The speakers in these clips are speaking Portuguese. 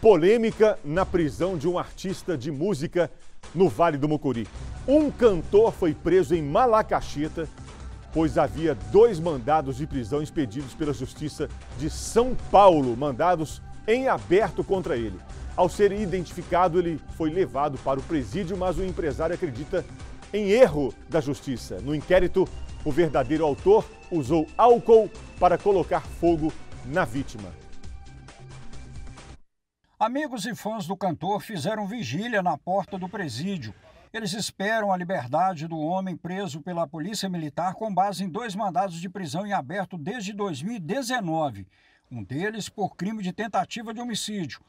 Polêmica na prisão de um artista de música no Vale do Mucuri. Um cantor foi preso em Malacaxeta, pois havia dois mandados de prisão expedidos pela Justiça de São Paulo, mandados em aberto contra ele. Ao ser identificado, ele foi levado para o presídio, mas o empresário acredita em erro da justiça. No inquérito, o verdadeiro autor usou álcool para colocar fogo na vítima. Amigos e fãs do cantor fizeram vigília na porta do presídio. Eles esperam a liberdade do homem preso pela Polícia Militar com base em dois mandados de prisão em aberto desde 2019. Um deles por crime de tentativa de homicídio.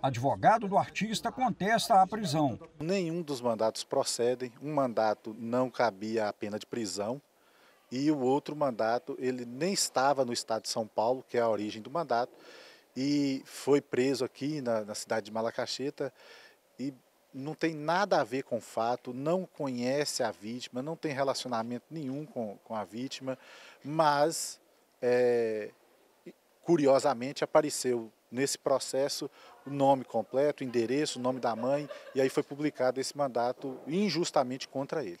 Advogado do artista contesta a prisão. Nenhum dos mandatos procede. Um mandato não cabia a pena de prisão e o outro mandato ele nem estava no estado de São Paulo, que é a origem do mandato e foi preso aqui na, na cidade de Malacacheta e não tem nada a ver com o fato, não conhece a vítima, não tem relacionamento nenhum com, com a vítima, mas é, curiosamente apareceu nesse processo o nome completo, o endereço, o nome da mãe, e aí foi publicado esse mandato injustamente contra ele.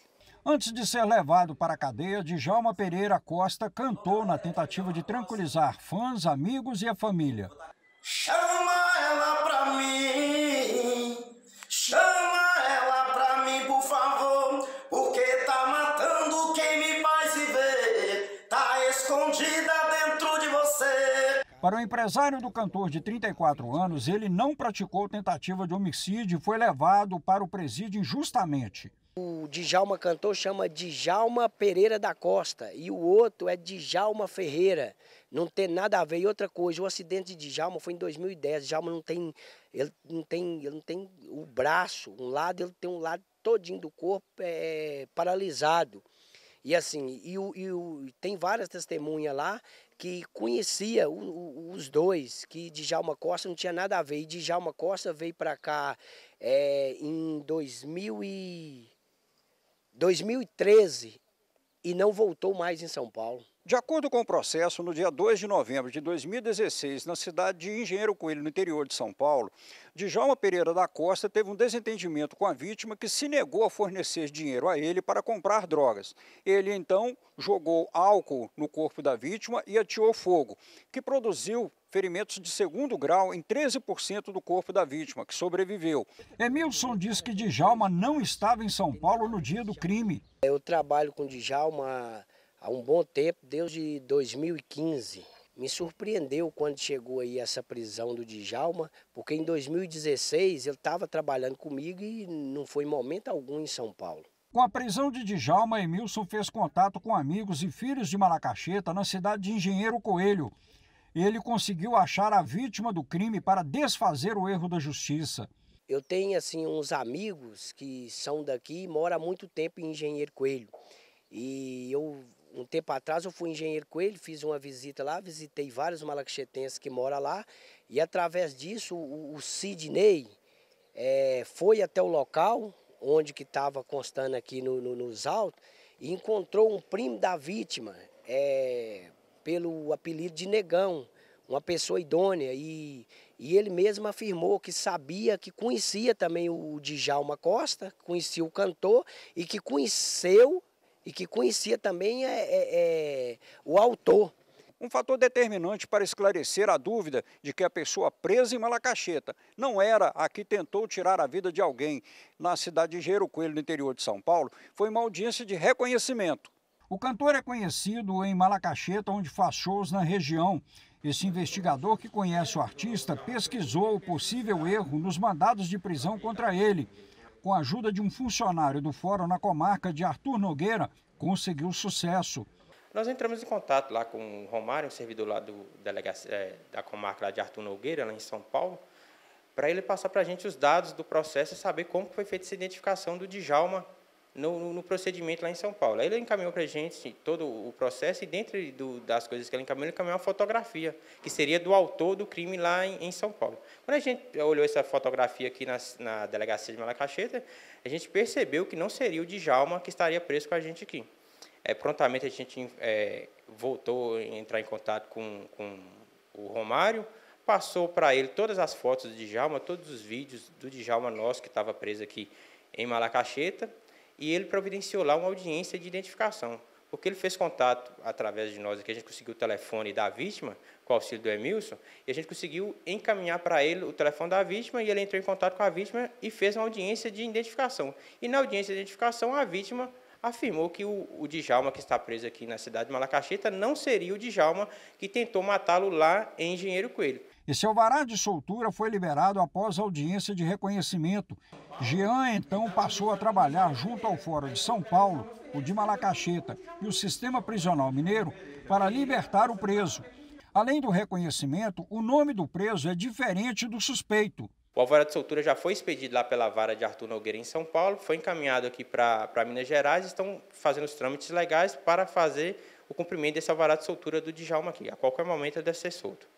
Antes de ser levado para a cadeia, Djalma Pereira Costa cantou na tentativa de tranquilizar fãs, amigos e a família. Chama ela pra mim, chama ela pra mim, por favor, porque tá matando quem me faz viver, tá escondida dentro de você. Para o empresário do cantor de 34 anos, ele não praticou tentativa de homicídio e foi levado para o presídio injustamente. O Djalma cantor chama Djalma Pereira da Costa e o outro é Djalma Ferreira. Não tem nada a ver. E outra coisa, o acidente de Djalma foi em 2010. Djalma não tem, ele não tem, ele não tem o braço, um lado, ele tem um lado todinho do corpo é, paralisado. E assim, e, o, e o, tem várias testemunhas lá que conhecia o, o, os dois, que Djalma Costa não tinha nada a ver. E Djalma Costa veio para cá é, em 2000 e 2013 e não voltou mais em São Paulo. De acordo com o processo, no dia 2 de novembro de 2016, na cidade de Engenheiro Coelho, no interior de São Paulo, Djalma Pereira da Costa teve um desentendimento com a vítima que se negou a fornecer dinheiro a ele para comprar drogas. Ele então jogou álcool no corpo da vítima e ateou fogo, que produziu ferimentos de segundo grau em 13% do corpo da vítima, que sobreviveu. Emilson diz que Djalma não estava em São Paulo no dia do crime. Eu trabalho com Djalma há um bom tempo, desde 2015. Me surpreendeu quando chegou aí essa prisão do Djalma, porque em 2016 ele estava trabalhando comigo e não foi em momento algum em São Paulo. Com a prisão de Djalma, Emilson fez contato com amigos e filhos de Malacacheta na cidade de Engenheiro Coelho e ele conseguiu achar a vítima do crime para desfazer o erro da justiça. Eu tenho assim uns amigos que são daqui e moram há muito tempo em Engenheiro Coelho. E eu um tempo atrás eu fui engenheiro coelho, fiz uma visita lá, visitei vários malacaxetenses que moram lá e através disso o, o Sidney é, foi até o local onde que estava constando aqui no, no, nos autos e encontrou um primo da vítima é, pelo apelido de Negão, uma pessoa idônea. E, e ele mesmo afirmou que sabia, que conhecia também o Djalma Costa, conhecia o cantor e que conheceu e que conhecia também é, é, é, o autor. Um fator determinante para esclarecer a dúvida de que a pessoa presa em Malacacheta não era a que tentou tirar a vida de alguém na cidade de Gero Coelho, no interior de São Paulo, foi uma audiência de reconhecimento o cantor é conhecido em Malacacheta, onde faz shows na região. Esse investigador que conhece o artista pesquisou o possível erro nos mandados de prisão contra ele. Com a ajuda de um funcionário do fórum na comarca de Arthur Nogueira, conseguiu sucesso. Nós entramos em contato lá com o Romário, um servidor lá do, é, da comarca lá de Arthur Nogueira, lá em São Paulo, para ele passar para a gente os dados do processo e saber como foi feita essa identificação do Djalma no, no, procedimento lá em São Paulo. Aí ele encaminhou para a gente todo o processo e dentro do, das coisas que ele encaminhou, ele encaminhou uma fotografia, que seria do autor do crime lá em, em São Paulo. Quando a gente olhou essa fotografia aqui na, na delegacia de Malacacheta, a gente percebeu que não seria o Djalma que estaria preso com a gente aqui. É, prontamente a gente é, voltou a entrar em contato com, com o Romário, passou para ele todas as fotos do Djalma, todos os vídeos do Djalma nosso que estava preso aqui em Malacacheta, e ele providenciou lá uma audiência de identificação. Porque ele fez contato através de nós, que a gente conseguiu o telefone da vítima, com o auxílio do Emilson, e a gente conseguiu encaminhar para ele o telefone da vítima, e ele entrou em contato com a vítima e fez uma audiência de identificação. E na audiência de identificação, a vítima afirmou que o, o Djalma que está preso aqui na cidade de Malacaxeta não seria o Djalma que tentou matá-lo lá em Engenheiro Coelho. Esse alvará de soltura foi liberado após audiência de reconhecimento. Jean então passou a trabalhar junto ao Fórum de São Paulo, o de Malacaxeta e o sistema prisional mineiro para libertar o preso. Além do reconhecimento, o nome do preso é diferente do suspeito. O alvará de soltura já foi expedido lá pela vara de Arthur Nogueira em São Paulo, foi encaminhado aqui para Minas Gerais, estão fazendo os trâmites legais para fazer o cumprimento desse alvará de soltura do Djalma aqui. A qualquer momento ele deve ser solto.